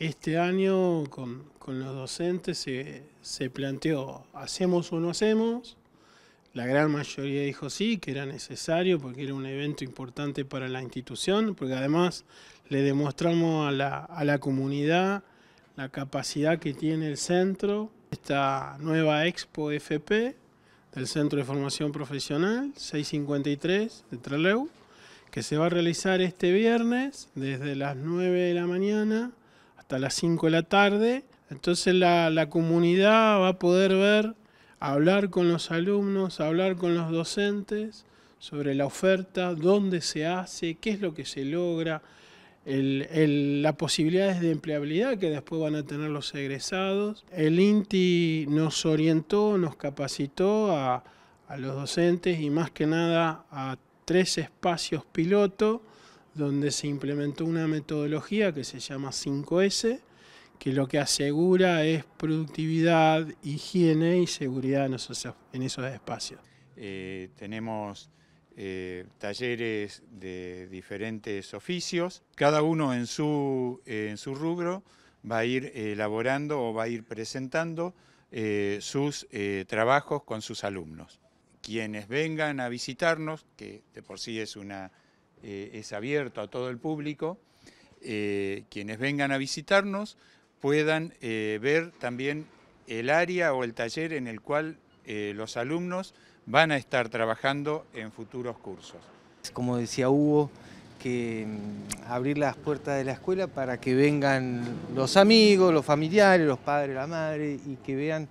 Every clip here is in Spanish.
este año con, los docentes se, planteó, hacemos o no hacemos, la gran mayoría dijo sí, que era necesario porque era un evento importante para la institución, porque además le demostramos a la, comunidad la capacidad que tiene el centro, esta nueva Expo FP del Centro de Formación Profesional 653 de Trelew, que se va a realizar este viernes desde las 9 de la mañana hasta las 5 de la tarde. Entonces la, la comunidad va a poder ver, hablar con los alumnos, hablar con los docentes sobre la oferta, dónde se hace, qué es lo que se logra, las posibilidades de empleabilidad que después van a tener los egresados. El INTI nos orientó, nos capacitó a, a los docentes y más que nada a tres espacios piloto donde se implementó una metodología que se llama 5S, que lo que asegura es productividad, higiene y seguridad en esos, espacios. Eh, tenemos eh, talleres de diferentes oficios, cada uno en su rubro va a ir elaborando o va a ir presentando eh, sus trabajos con sus alumnos. Quienes vengan a visitarnos, que de por sí es una eh, es abierto a todo el público. Eh, quienes vengan a visitarnos puedan eh, ver también el área o el taller en el cual los alumnos van a estar trabajando en futuros cursos. Como decía Hugo, que mm, abrir las puertas de la escuela para que vengan los amigos, los familiares, los padres, la madre y que vean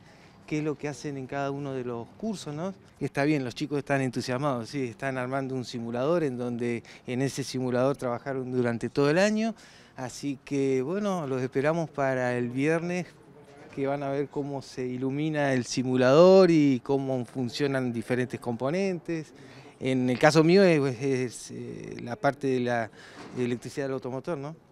qué es lo que hacen en cada uno de los cursos, ¿no? Está bien, los chicos están entusiasmados, sí, están armando un simulador en donde en ese simulador trabajaron durante todo el año, así que bueno, los esperamos para el viernes que van a ver cómo se ilumina el simulador y cómo funcionan diferentes componentes. En el caso mío es, es eh, la parte de la electricidad del automotor, ¿no?